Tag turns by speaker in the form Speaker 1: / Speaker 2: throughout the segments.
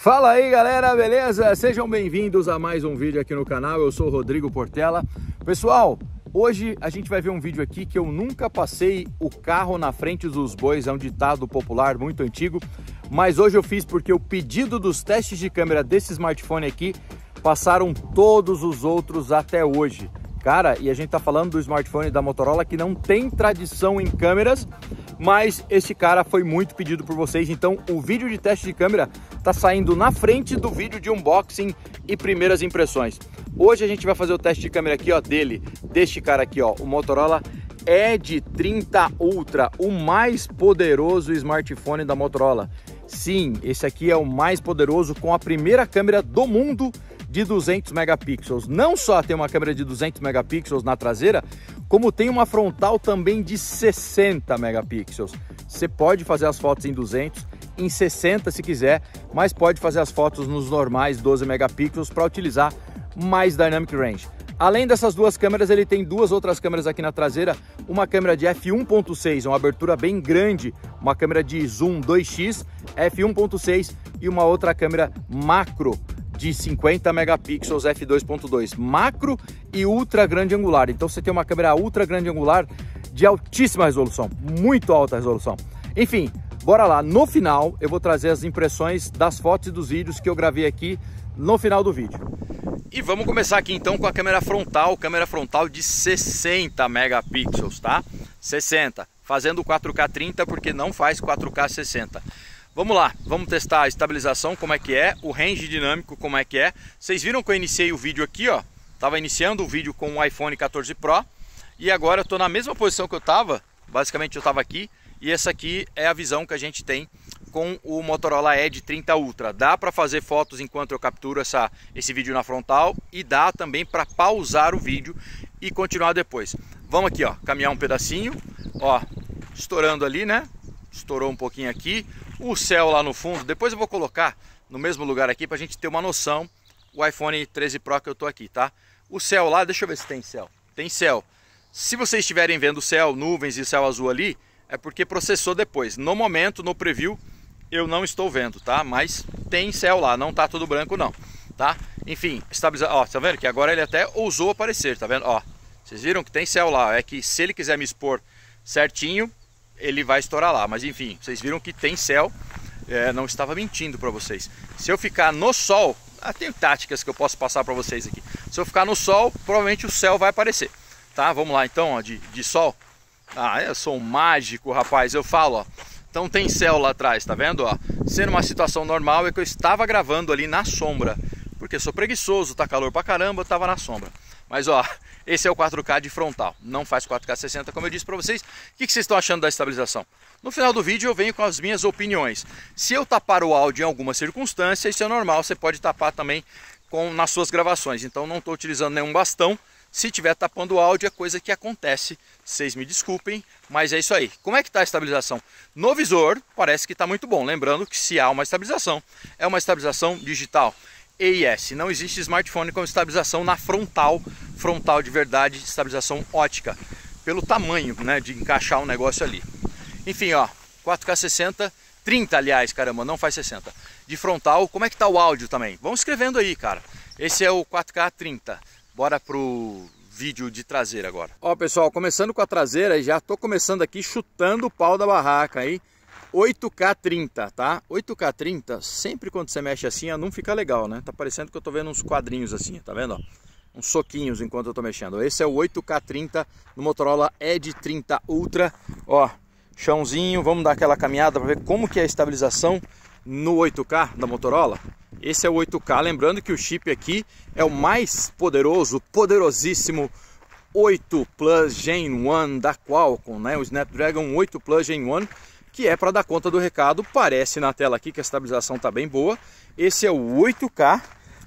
Speaker 1: Fala aí galera, beleza? Sejam bem-vindos a mais um vídeo aqui no canal, eu sou Rodrigo Portela. Pessoal, hoje a gente vai ver um vídeo aqui que eu nunca passei o carro na frente dos bois, é um ditado popular muito antigo, mas hoje eu fiz porque o pedido dos testes de câmera desse smartphone aqui passaram todos os outros até hoje. Cara, e a gente tá falando do smartphone da Motorola que não tem tradição em câmeras, mas esse cara foi muito pedido por vocês, então o vídeo de teste de câmera tá saindo na frente do vídeo de unboxing e primeiras impressões. Hoje a gente vai fazer o teste de câmera aqui, ó, dele, deste cara aqui, ó, o Motorola Edge 30 Ultra, o mais poderoso smartphone da Motorola. Sim, esse aqui é o mais poderoso com a primeira câmera do mundo de 200 megapixels. Não só tem uma câmera de 200 megapixels na traseira, como tem uma frontal também de 60 megapixels. Você pode fazer as fotos em 200, em 60 se quiser, mas pode fazer as fotos nos normais 12 megapixels para utilizar mais dynamic range. Além dessas duas câmeras, ele tem duas outras câmeras aqui na traseira, uma câmera de f1.6, uma abertura bem grande, uma câmera de zoom 2x, f1.6 e uma outra câmera macro de 50 megapixels f2.2 macro e ultra grande angular. Então você tem uma câmera ultra grande angular de altíssima resolução, muito alta resolução. Enfim, bora lá. No final eu vou trazer as impressões das fotos e dos vídeos que eu gravei aqui no final do vídeo. E vamos começar aqui então com a câmera frontal, câmera frontal de 60 megapixels, tá? 60, fazendo 4K 30 porque não faz 4K 60. Vamos lá, vamos testar a estabilização, como é que é, o range dinâmico, como é que é. Vocês viram que eu iniciei o vídeo aqui, ó. Tava iniciando o vídeo com o iPhone 14 Pro e agora eu tô na mesma posição que eu tava, basicamente eu tava aqui, e essa aqui é a visão que a gente tem com o Motorola Edge 30 Ultra. Dá para fazer fotos enquanto eu capturo essa, esse vídeo na frontal e dá também para pausar o vídeo e continuar depois. Vamos aqui, ó, caminhar um pedacinho, ó, estourando ali, né? Estourou um pouquinho aqui o céu lá no fundo. Depois eu vou colocar no mesmo lugar aqui para a gente ter uma noção. O iPhone 13 Pro que eu estou aqui, tá? O céu lá, deixa eu ver se tem céu. Tem céu. Se vocês estiverem vendo céu, nuvens e céu azul ali, é porque processou depois. No momento, no preview, eu não estou vendo, tá? Mas tem céu lá, não tá tudo branco não, tá? Enfim, estabilizar, ó, tá vendo que agora ele até ousou aparecer, tá vendo? Ó, vocês viram que tem céu lá, é que se ele quiser me expor certinho, ele vai estourar lá. Mas enfim, vocês viram que tem céu, é, não estava mentindo para vocês. Se eu ficar no sol, ah, tem táticas que eu posso passar para vocês aqui. Se eu ficar no sol, provavelmente o céu vai aparecer. Tá, vamos lá então, ó, de, de sol. Ah, eu sou um mágico, rapaz, eu falo, ó. Então tem céu lá atrás, tá vendo? Ó, sendo uma situação normal é que eu estava gravando ali na sombra. Porque sou preguiçoso, tá calor pra caramba, eu tava na sombra. Mas ó, esse é o 4K de frontal, não faz 4K 60 como eu disse para vocês. O que, vocês estão achando da estabilização? No final do vídeo eu venho com as minhas opiniões. Se eu tapar o áudio em alguma circunstância, isso é normal, você pode tapar também com, nas suas gravações. Então não estou utilizando nenhum bastão. Se tiver tapando o áudio é coisa que acontece, vocês me desculpem, mas é isso aí. Como é que está a estabilização? No visor parece que está muito bom, lembrando que se há uma estabilização, é uma estabilização digital. EIS. Não existe smartphone com estabilização na frontal, frontal de verdade, estabilização ótica, pelo tamanho, né, de encaixar um negócio ali. Enfim, ó, 4K 60, 30 aliás, caramba, não faz 60. De frontal, como é que tá o áudio também? Vão escrevendo aí, cara. Esse é o 4K 30. Bora pro vídeo de traseira agora. Ó, pessoal, começando com a traseira, já tô começando aqui chutando o pau da barraca aí. 8K30, tá? 8K30, sempre quando você mexe assim, não fica legal, né? Tá parecendo que eu tô vendo uns quadrinhos assim, tá vendo? Uns soquinhos enquanto eu tô mexendo. Esse é o 8K30 do Motorola Edge 30 Ultra. Ó, chãozinho, vamos dar aquela caminhada para ver como que é a estabilização no 8K da Motorola. Esse é o 8K, lembrando que o chip aqui é o mais poderoso, poderosíssimo 8 Plus Gen 1 da Qualcomm, né? O Snapdragon 8 Plus Gen 1 que é para dar conta do recado. Parece na tela aqui que a estabilização está bem boa. Esse é o 8K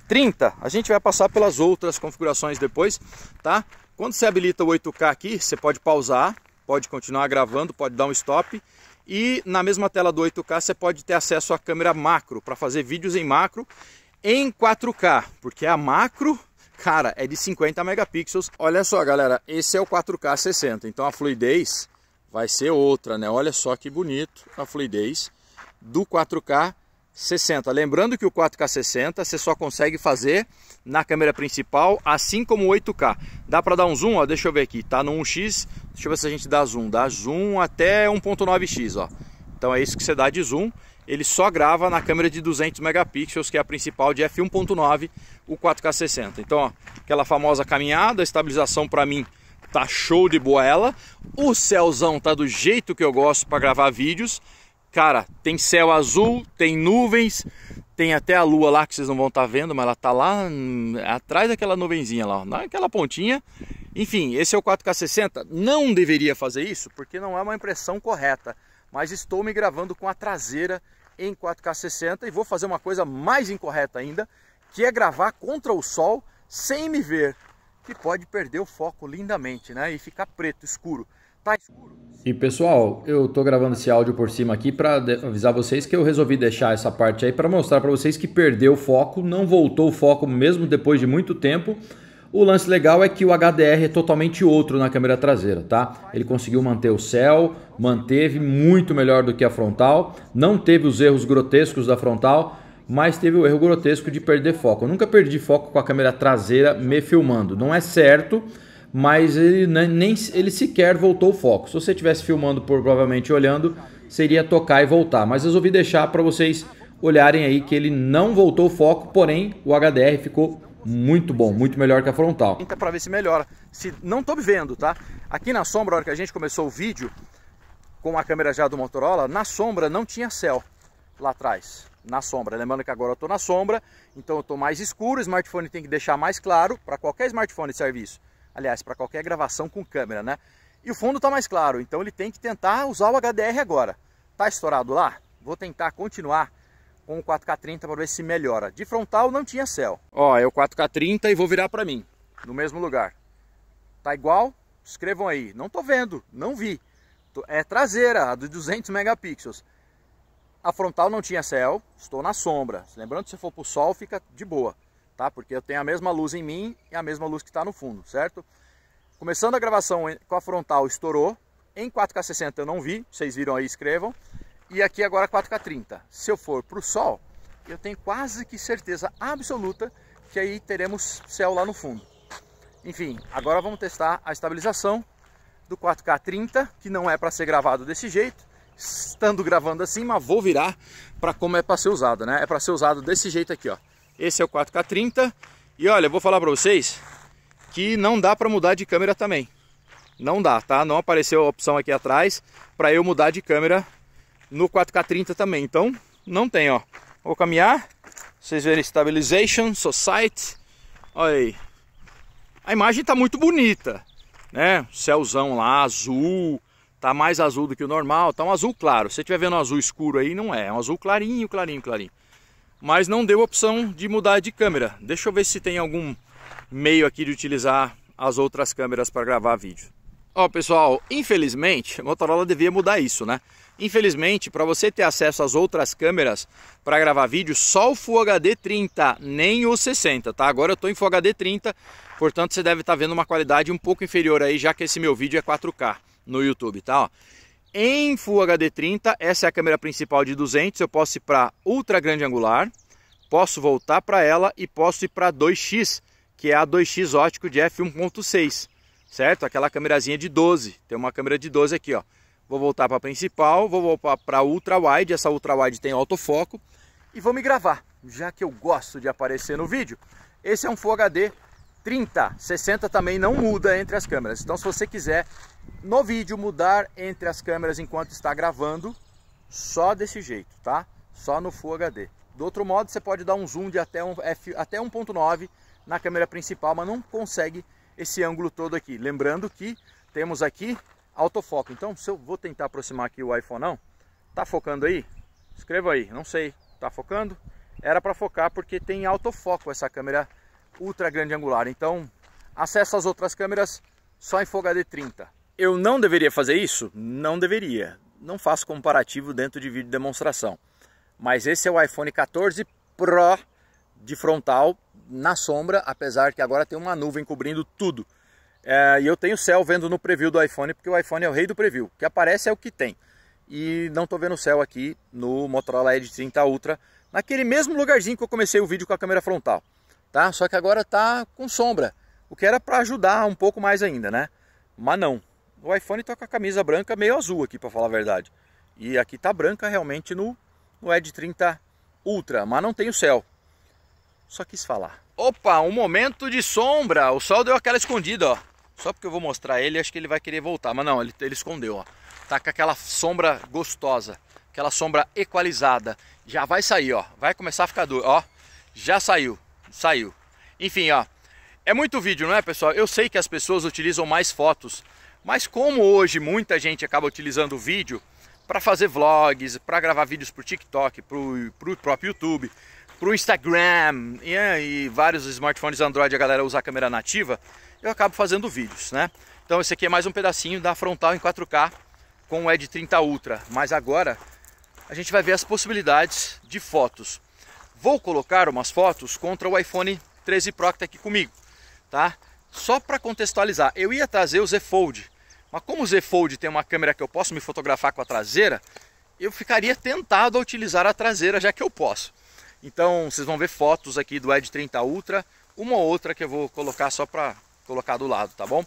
Speaker 1: 30. A gente vai passar pelas outras configurações depois, tá? Quando você habilita o 8K aqui, você pode pausar, pode continuar gravando, pode dar um stop. E na mesma tela do 8K você pode ter acesso à câmera macro para fazer vídeos em macro em 4K, porque a macro cara, é de 50 megapixels. Olha só, galera, esse é o 4K 60, então a fluidez vai ser outra, né? Olha só que bonito a fluidez do 4K 60. Lembrando que o 4K 60 você só consegue fazer na câmera principal, assim como o 8K. Dá para dar um zoom, ó, deixa eu ver aqui, tá no 1x, deixa eu ver se a gente dá zoom, dá zoom até 1.9x, ó. Então é isso que você dá de zoom, ele só grava na câmera de 200 megapixels, que é a principal de f1.9, o 4K 60. Então, ó, aquela famosa caminhada, estabilização para mim tá show de boela. O céuzão tá do jeito que eu gosto para gravar vídeos. Cara, tem céu azul, tem nuvens, tem até a lua lá que vocês não vão estar tá vendo, mas ela tá lá hum, atrás daquela nuvenzinha lá, naquela pontinha. Enfim, esse é o 4K60. Não deveria fazer isso porque não é uma impressão correta, mas estou me gravando com a traseira em 4K60 e vou fazer uma coisa mais incorreta ainda, que é gravar contra o sol sem me ver que pode perder o foco lindamente, né? E ficar preto, escuro. Tá escuro. E pessoal, eu tô gravando esse áudio por cima aqui para avisar vocês que eu resolvi deixar essa parte aí para mostrar para vocês que perdeu o foco, não voltou o foco mesmo depois de muito tempo. O lance legal é que o HDR é totalmente outro na câmera traseira, tá? Ele conseguiu manter o céu, manteve muito melhor do que a frontal, não teve os erros grotescos da frontal, mas teve o erro grotesco de perder foco. Eu nunca perdi foco com a câmera traseira me filmando. Não é certo, mas ele né, nem ele sequer voltou o foco. Se você estivesse filmando provavelmente olhando, seria tocar e voltar. Mas resolvi deixar para vocês olharem aí que ele não voltou o foco, porém o HDR ficou muito bom, muito melhor que a frontal. para ver se melhora. Se não estou me vendo, tá? Aqui na sombra, a hora que a gente começou o vídeo com a câmera já do Motorola, na sombra não tinha céu lá atrás na sombra. Lembrando que agora eu estou na sombra, então eu estou mais escuro, o smartphone tem que deixar mais claro para qualquer smartphone de serviço. Aliás, para qualquer gravação com câmera, né? E o fundo está mais claro, então ele tem que tentar usar o HDR agora. Tá estourado lá? Vou tentar continuar com o 4K30 para ver se melhora. De frontal não tinha céu. Ó, é o 4K30 e vou virar para mim, no mesmo lugar. Tá igual? Escrevam aí. Não tô vendo, não vi. É traseira, a de 200 megapixels. A frontal não tinha céu, estou na sombra. Lembrando, se for para o sol, fica de boa, tá? Porque eu tenho a mesma luz em mim e a mesma luz que está no fundo, certo? Começando a gravação com a frontal estourou. Em 4K60 eu não vi, vocês viram aí, escrevam. E aqui agora 4K30. Se eu for para o sol, eu tenho quase que certeza absoluta que aí teremos céu lá no fundo. Enfim, agora vamos testar a estabilização do 4K30, que não é para ser gravado desse jeito estando gravando assim, mas vou virar para como é para ser usado, né? É para ser usado desse jeito aqui, ó. Esse é o 4K30 e olha, vou falar para vocês que não dá para mudar de câmera também. Não dá, tá? Não apareceu a opção aqui atrás para eu mudar de câmera no 4K30 também. Então, não tem, ó. Vou caminhar, vocês verem Stabilization, Society, olha aí. A imagem tá muito bonita, né? Céuzão lá, azul, tá mais azul do que o normal, tá um azul claro. Se você estiver vendo um azul escuro aí, não é, é um azul clarinho, clarinho, clarinho. Mas não deu opção de mudar de câmera. Deixa eu ver se tem algum meio aqui de utilizar as outras câmeras para gravar vídeo. Ó, pessoal, infelizmente, a Motorola devia mudar isso, né? Infelizmente, para você ter acesso às outras câmeras para gravar vídeo, só o Full HD 30, nem o 60, tá? Agora eu estou em Full HD 30, portanto você deve estar tá vendo uma qualidade um pouco inferior aí, já que esse meu vídeo é 4K no YouTube, tá? Ó. Em Full HD 30, essa é a câmera principal de 200, eu posso ir para ultra grande angular, posso voltar para ela e posso ir para 2x, que é a 2x ótico de f1.6, certo? Aquela câmerazinha de 12, tem uma câmera de 12 aqui, ó. Vou voltar para a principal, vou voltar para ultra wide, essa ultra wide tem autofoco e vou me gravar, já que eu gosto de aparecer no vídeo. Esse é um Full HD 30, 60 também não muda entre as câmeras. Então se você quiser no vídeo mudar entre as câmeras enquanto está gravando, só desse jeito, tá? Só no Full HD. Do outro modo, você pode dar um zoom de até, um F, até 1.9 na câmera principal, mas não consegue esse ângulo todo aqui. Lembrando que temos aqui autofoco. Então, se eu vou tentar aproximar aqui o iPhone, não, tá focando aí? Escreva aí, não sei, tá focando? Era para focar porque tem autofoco essa câmera ultra grande angular. Então, acessa as outras câmeras só em Full HD 30. Eu não deveria fazer isso? Não deveria. Não faço comparativo dentro de vídeo demonstração. Mas esse é o iPhone 14 Pro de frontal na sombra, apesar que agora tem uma nuvem cobrindo tudo. É, e eu tenho o céu vendo no preview do iPhone, porque o iPhone é o rei do preview. O que aparece é o que tem. E não estou vendo o céu aqui no Motorola Edge 30 Ultra, naquele mesmo lugarzinho que eu comecei o vídeo com a câmera frontal tá? Só que agora tá com sombra, o que era para ajudar um pouco mais ainda, né? Mas não. O iPhone tá com a camisa branca meio azul aqui, para falar a verdade. E aqui tá branca realmente no, no Edge 30 Ultra, mas não tem o céu. Só quis falar. Opa, um momento de sombra. O sol deu aquela escondida, ó. Só porque eu vou mostrar ele, acho que ele vai querer voltar. Mas não, ele, ele escondeu, ó. Tá com aquela sombra gostosa. Aquela sombra equalizada. Já vai sair, ó. Vai começar a ficar duro, ó. Já saiu saiu. Enfim, ó. É muito vídeo, não é, pessoal? Eu sei que as pessoas utilizam mais fotos, mas como hoje muita gente acaba utilizando o vídeo para fazer vlogs, para gravar vídeos para o TikTok, para o próprio YouTube, para o Instagram e vários smartphones Android a galera usa a câmera nativa, eu acabo fazendo vídeos, né? Então esse aqui é mais um pedacinho da frontal em 4K com o Edge 30 Ultra, mas agora a gente vai ver as possibilidades de fotos. Vou colocar umas fotos contra o iPhone 13 Pro que está aqui comigo, tá? Só para contextualizar, eu ia trazer o Z Fold, mas como o Z Fold tem uma câmera que eu posso me fotografar com a traseira, eu ficaria tentado a utilizar a traseira já que eu posso. Então vocês vão ver fotos aqui do Edge 30 Ultra, uma ou outra que eu vou colocar só para colocar do lado, tá bom?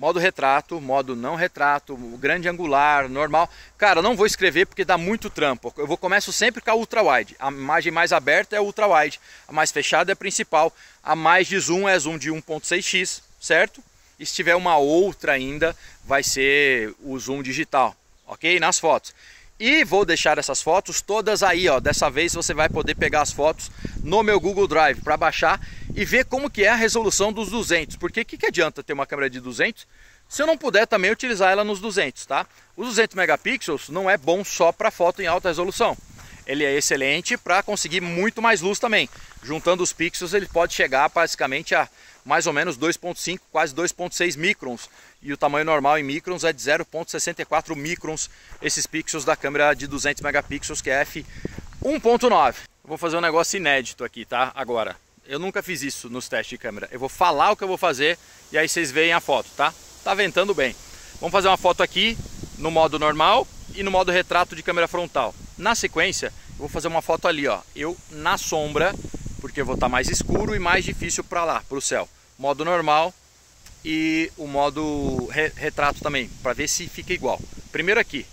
Speaker 1: modo retrato, modo não retrato, grande angular, normal. Cara, não vou escrever porque dá muito trampo. Eu vou começo sempre com a ultra wide. A imagem mais aberta é a ultra wide, a mais fechada é a principal, a mais de zoom é zoom de 1.6x, certo? E se tiver uma outra ainda, vai ser o zoom digital, ok? Nas fotos. E vou deixar essas fotos todas aí, ó. Dessa vez você vai poder pegar as fotos no meu Google Drive para baixar e ver como que é a resolução dos 200. Porque o que, que adianta ter uma câmera de 200 se eu não puder também utilizar ela nos 200, tá? Os 200 megapixels não é bom só para foto em alta resolução. Ele é excelente para conseguir muito mais luz também. Juntando os pixels ele pode chegar basicamente a mais ou menos 2.5, quase 2.6 microns e o tamanho normal em microns é de 0.64 microns esses pixels da câmera de 200 megapixels que é f1.9. Vou fazer um negócio inédito aqui, tá? Agora, eu nunca fiz isso nos testes de câmera. Eu vou falar o que eu vou fazer e aí vocês veem a foto, tá? Tá ventando bem. Vamos fazer uma foto aqui no modo normal e no modo retrato de câmera frontal. Na sequência, eu vou fazer uma foto ali, ó, eu na sombra, porque eu vou estar tá mais escuro e mais difícil para lá, para o céu. Modo normal, e o modo re retrato também, para ver se fica igual. Primeiro aqui.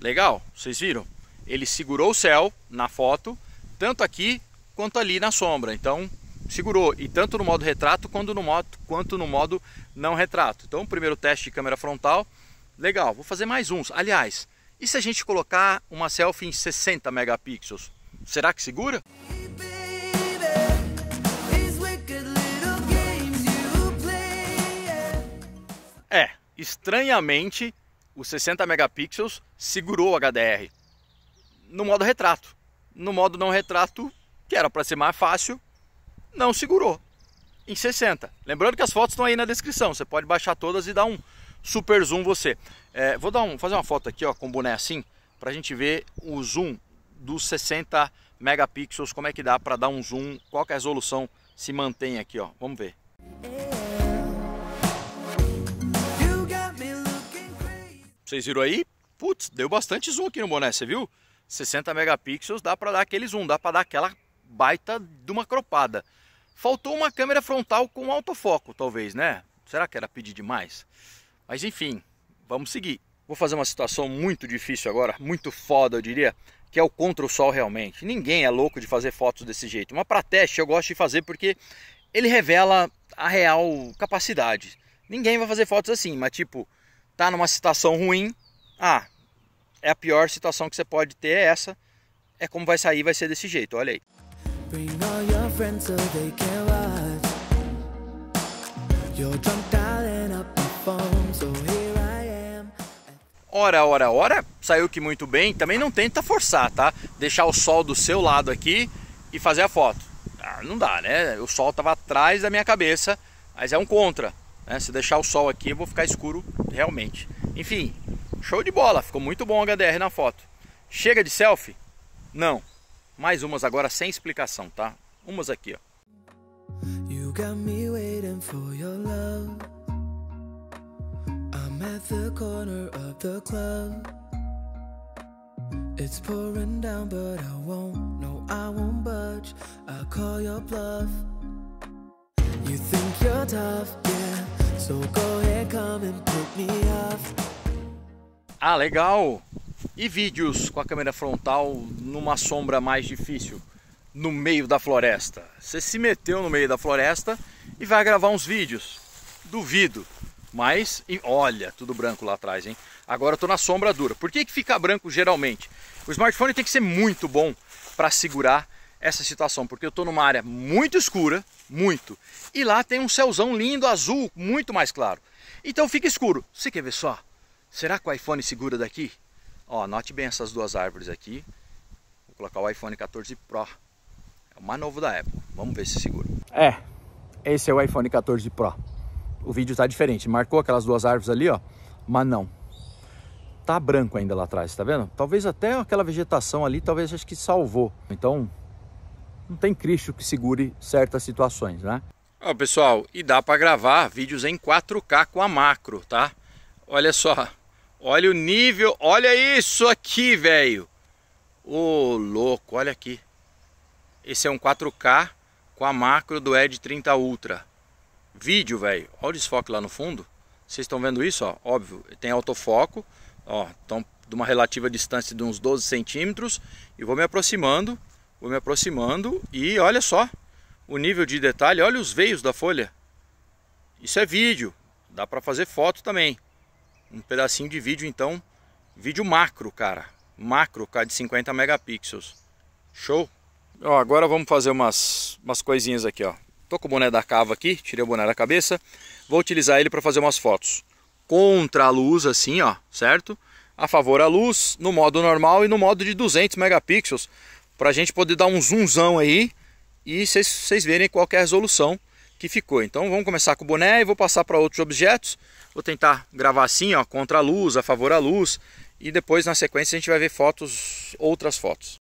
Speaker 1: Legal, vocês viram? Ele segurou o céu na foto, tanto aqui quanto ali na sombra. Então segurou, e tanto no modo retrato quanto no modo, quanto no modo não retrato. Então, primeiro teste de câmera frontal, legal, vou fazer mais uns. Aliás, e se a gente colocar uma selfie em 60 megapixels, será que segura? É, estranhamente, os 60 megapixels segurou o HDR no modo retrato. No modo não retrato, que era para ser mais fácil, não segurou em 60. Lembrando que as fotos estão aí na descrição, você pode baixar todas e dar um super zoom você. É, vou dar um, fazer uma foto aqui ó, com o boné assim, para a gente ver o zoom dos 60 megapixels, como é que dá para dar um zoom, qual que é a resolução se mantém aqui, ó. vamos ver. Vocês viram aí? Putz, deu bastante zoom aqui no boné, você viu? 60 megapixels dá para dar aquele zoom, dá para dar aquela baita de uma cropada. Faltou uma câmera frontal com autofoco, talvez, né? Será que era pedir demais? Mas enfim, vamos seguir. Vou fazer uma situação muito difícil agora, muito foda, eu diria, que é o contra o sol realmente. Ninguém é louco de fazer fotos desse jeito. Mas para teste eu gosto de fazer porque ele revela a real capacidade. Ninguém vai fazer fotos assim, mas tipo, tá numa situação ruim, ah, é a pior situação que você pode ter é essa. É como vai sair, vai ser desse jeito, olha aí friends so they can watch. You're drunk dialing up phone, so here I am. Ora, ora, ora, saiu que muito bem. Também não tenta forçar, tá? Deixar o sol do seu lado aqui e fazer a foto. Ah, não dá, né? O sol tava atrás da minha cabeça, mas é um contra. Né? Se deixar o sol aqui, eu vou ficar escuro realmente. Enfim, show de bola. Ficou muito bom o HDR na foto. Chega de selfie? Não. Mais umas agora sem explicação, tá? Umas aqui, ó. You got me waiting for your love. I'm at the corner of the club. It's pouring down, but I won't. No, I won't budge. I call your bluff. You think you're tough, yeah. So go ahead, come and put me off. Ah, legal! E vídeos com a câmera frontal numa sombra mais difícil? no meio da floresta. Você se meteu no meio da floresta e vai gravar uns vídeos. Duvido. Mas, olha, tudo branco lá atrás, hein? Agora eu tô na sombra dura. Por que, que fica branco geralmente? O smartphone tem que ser muito bom para segurar essa situação, porque eu tô numa área muito escura, muito, e lá tem um céuzão lindo, azul, muito mais claro. Então fica escuro. Você quer ver só? Será que o iPhone segura daqui? Ó, note bem essas duas árvores aqui. Vou colocar o iPhone 14 Pro é o mais novo da Apple. Vamos ver se segura. É, esse é o iPhone 14 Pro. O vídeo tá diferente. Marcou aquelas duas árvores ali, ó, mas não. Tá branco ainda lá atrás, tá vendo? Talvez até aquela vegetação ali, talvez acho que salvou. Então, não tem Cristo que segure certas situações, né? Ó, pessoal, e dá para gravar vídeos em 4K com a macro, tá? Olha só, olha o nível, olha isso aqui, velho. Ô, louco, olha aqui. Esse é um 4K com a macro do Ed 30 Ultra. Vídeo, velho. Olha o desfoque lá no fundo. Vocês estão vendo isso? Ó? Óbvio, tem autofoco. Ó, estão de uma relativa distância de uns 12 centímetros. E vou me aproximando, vou me aproximando. E olha só o nível de detalhe. Olha os veios da folha. Isso é vídeo. Dá para fazer foto também. Um pedacinho de vídeo, então. Vídeo macro, cara. Macro, cara, de 50 megapixels. Show! Ó, agora vamos fazer umas, umas coisinhas aqui, ó. Tô com o boné da cava aqui, tirei o boné da cabeça. Vou utilizar ele para fazer umas fotos. Contra a luz, assim, ó, certo? A favor a luz, no modo normal e no modo de 200 megapixels. Pra gente poder dar um zoomzão aí e vocês verem qual é a resolução que ficou. Então vamos começar com o boné e vou passar para outros objetos. Vou tentar gravar assim, ó, contra a luz, a favor a luz. E depois na sequência a gente vai ver fotos, outras fotos.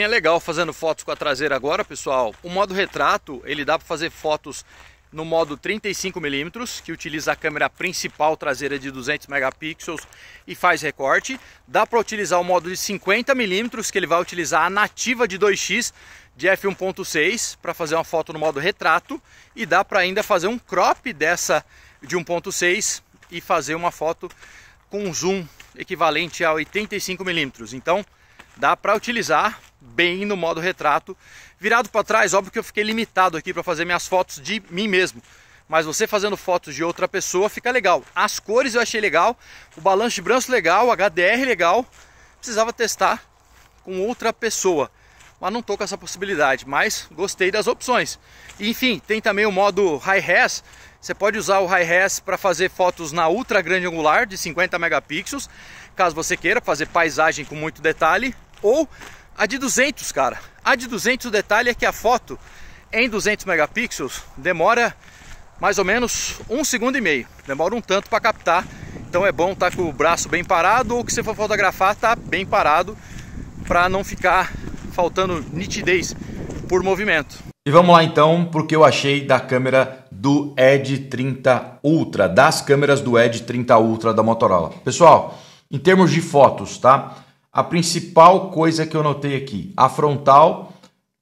Speaker 1: é legal fazendo fotos com a traseira agora, pessoal. O modo retrato, ele dá para fazer fotos no modo 35mm, que utiliza a câmera principal traseira de 200 megapixels e faz recorte. Dá para utilizar o modo de 50mm, que ele vai utilizar a nativa de 2x de f1.6 para fazer uma foto no modo retrato e dá para ainda fazer um crop dessa de 1.6 e fazer uma foto com zoom equivalente a 85mm. Então, Dá para utilizar bem no modo retrato. Virado para trás, óbvio que eu fiquei limitado aqui para fazer minhas fotos de mim mesmo. Mas você fazendo fotos de outra pessoa fica legal. As cores eu achei legal, o balanço de branco legal, HDR legal. Precisava testar com outra pessoa mas não estou com essa possibilidade, mas gostei das opções. Enfim, tem também o modo High-Res, você pode usar o High-Res para fazer fotos na ultra grande angular de 50 megapixels, caso você queira fazer paisagem com muito detalhe, ou a de 200, cara. A de 200, o detalhe é que a foto em 200 megapixels demora mais ou menos um segundo e meio. Demora um tanto para captar, então é bom estar tá com o braço bem parado ou que você for fotografar tá bem parado para não ficar faltando nitidez por movimento. E vamos lá então porque eu achei da câmera do Edge 30 Ultra, das câmeras do Edge 30 Ultra da Motorola. Pessoal, em termos de fotos, tá? a principal coisa que eu notei aqui. A frontal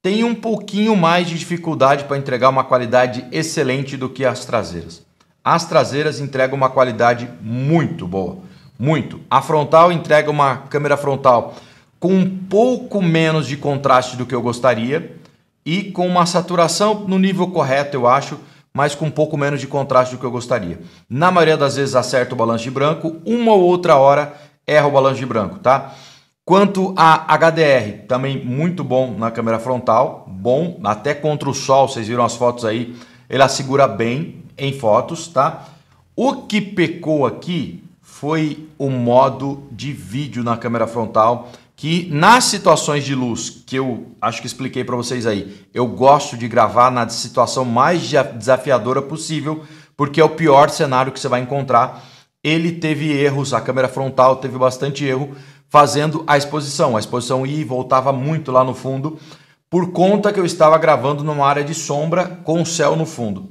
Speaker 1: tem um pouquinho mais de dificuldade para entregar uma qualidade excelente do que as traseiras. As traseiras entregam uma qualidade muito boa, muito. A frontal entrega uma câmera frontal com um pouco menos de contraste do que eu gostaria e com uma saturação no nível correto, eu acho, mas com um pouco menos de contraste do que eu gostaria. Na maioria das vezes acerta o balanço de branco, uma ou outra hora erra o balanço de branco, tá? Quanto a HDR, também muito bom na câmera frontal, bom até contra o sol, vocês viram as fotos aí, ela segura bem em fotos, tá? O que pecou aqui foi o modo de vídeo na câmera frontal, que nas situações de luz, que eu acho que expliquei para vocês aí, eu gosto de gravar na situação mais desafiadora possível, porque é o pior cenário que você vai encontrar. Ele teve erros, a câmera frontal teve bastante erro, fazendo a exposição. A exposição ia e voltava muito lá no fundo, por conta que eu estava gravando numa área de sombra com o céu no fundo.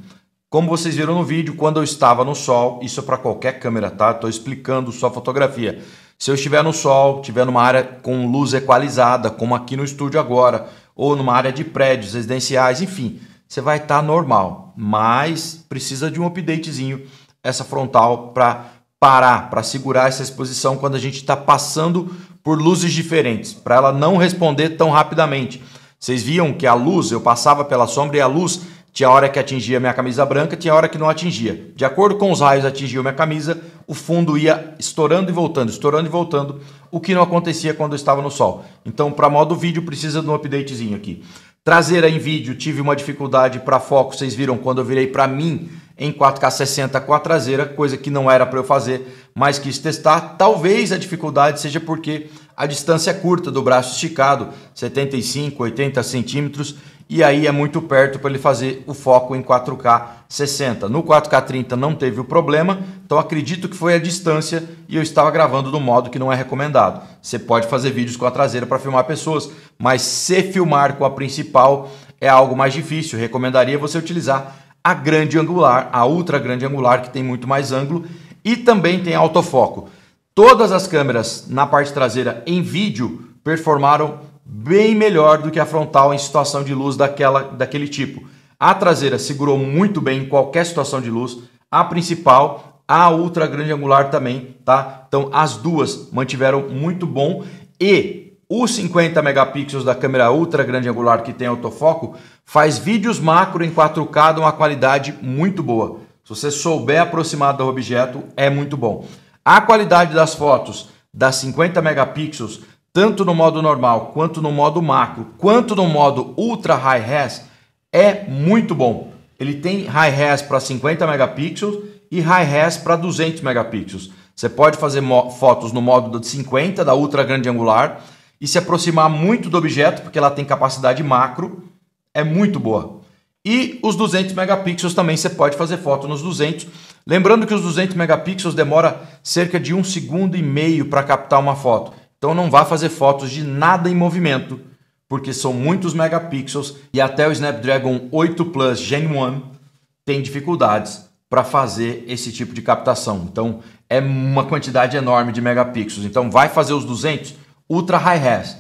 Speaker 1: Como vocês viram no vídeo, quando eu estava no sol, isso é para qualquer câmera, tá? Estou explicando só fotografia. Se eu estiver no sol, estiver numa área com luz equalizada, como aqui no estúdio agora, ou numa área de prédios residenciais, enfim, você vai estar tá normal, mas precisa de um updatezinho essa frontal para parar, para segurar essa exposição quando a gente está passando por luzes diferentes, para ela não responder tão rapidamente. Vocês viam que a luz, eu passava pela sombra e a luz tinha hora que atingia minha camisa branca, tinha hora que não atingia. De acordo com os raios atingiu minha camisa, o fundo ia estourando e voltando, estourando e voltando, o que não acontecia quando eu estava no sol. Então, para modo vídeo, precisa de um updatezinho aqui. Traseira em vídeo, tive uma dificuldade para foco, vocês viram quando eu virei para mim, em 4K 60 com a traseira, coisa que não era para eu fazer, mas quis testar. Talvez a dificuldade seja porque a distância é curta do braço esticado, 75, 80 centímetros, e aí é muito perto para ele fazer o foco em 4K 60. No 4K 30 não teve o problema, então acredito que foi a distância e eu estava gravando do modo que não é recomendado. Você pode fazer vídeos com a traseira para filmar pessoas, mas se filmar com a principal é algo mais difícil. Recomendaria você utilizar a grande angular, a ultra grande angular, que tem muito mais ângulo, e também tem autofoco. Todas as câmeras na parte traseira em vídeo performaram bem melhor do que a frontal em situação de luz daquela, daquele tipo. A traseira segurou muito bem em qualquer situação de luz, a principal, a ultra grande angular também, tá? Então as duas mantiveram muito bom e os 50 megapixels da câmera ultra grande angular que tem autofoco Faz vídeos macro em 4K de uma qualidade muito boa. Se você souber aproximar do objeto, é muito bom. A qualidade das fotos das 50 megapixels, tanto no modo normal, quanto no modo macro, quanto no modo ultra high res, é muito bom. Ele tem high res para 50 megapixels e high res para 200 megapixels. Você pode fazer fotos no modo de 50 da ultra grande angular e se aproximar muito do objeto, porque ela tem capacidade macro é muito boa. E os 200 megapixels também você pode fazer foto nos 200. Lembrando que os 200 megapixels demora cerca de um segundo e meio para captar uma foto. Então não vá fazer fotos de nada em movimento, porque são muitos megapixels e até o Snapdragon 8 Plus Gen 1 tem dificuldades para fazer esse tipo de captação. Então é uma quantidade enorme de megapixels. Então vai fazer os 200 ultra high res,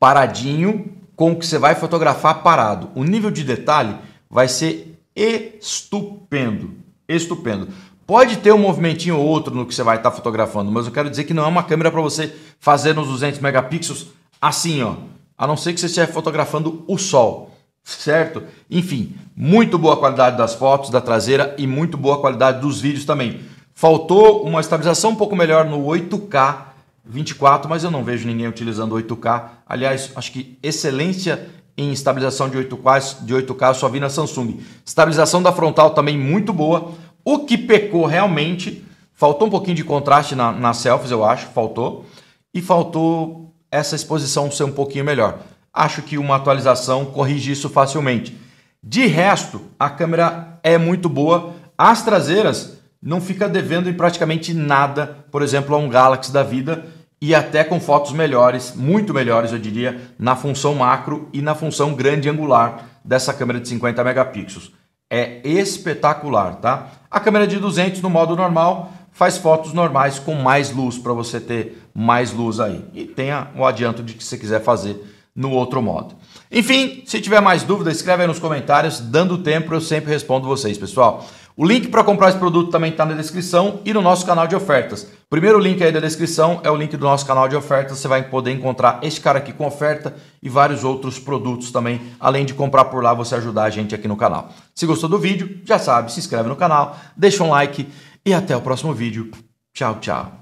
Speaker 1: paradinho com o que você vai fotografar parado. O nível de detalhe vai ser estupendo, estupendo. Pode ter um movimentinho ou outro no que você vai estar tá fotografando, mas eu quero dizer que não é uma câmera para você fazer nos 200 megapixels assim, ó. A não ser que você esteja fotografando o sol, certo? Enfim, muito boa qualidade das fotos da traseira e muito boa qualidade dos vídeos também. Faltou uma estabilização um pouco melhor no 8K 24, mas eu não vejo ninguém utilizando 8K. Aliás, acho que excelência em estabilização de 8K, de 8K eu só vi na Samsung. Estabilização da frontal também muito boa. O que pecou realmente, faltou um pouquinho de contraste na, nas selfies, eu acho, faltou. E faltou essa exposição ser um pouquinho melhor. Acho que uma atualização corrige isso facilmente. De resto, a câmera é muito boa. As traseiras não fica devendo em praticamente nada, por exemplo, a um Galaxy da vida e até com fotos melhores, muito melhores, eu diria, na função macro e na função grande angular dessa câmera de 50 megapixels. É espetacular, tá? A câmera de 200 no modo normal faz fotos normais com mais luz para você ter mais luz aí e tenha o adianto de que você quiser fazer no outro modo. Enfim, se tiver mais dúvidas, escreve aí nos comentários, dando tempo eu sempre respondo vocês, pessoal. O link para comprar esse produto também está na descrição e no nosso canal de ofertas. O primeiro link aí da descrição é o link do nosso canal de ofertas. Você vai poder encontrar este cara aqui com oferta e vários outros produtos também. Além de comprar por lá, você ajudar a gente aqui no canal. Se gostou do vídeo, já sabe, se inscreve no canal, deixa um like e até o próximo vídeo. Tchau, tchau.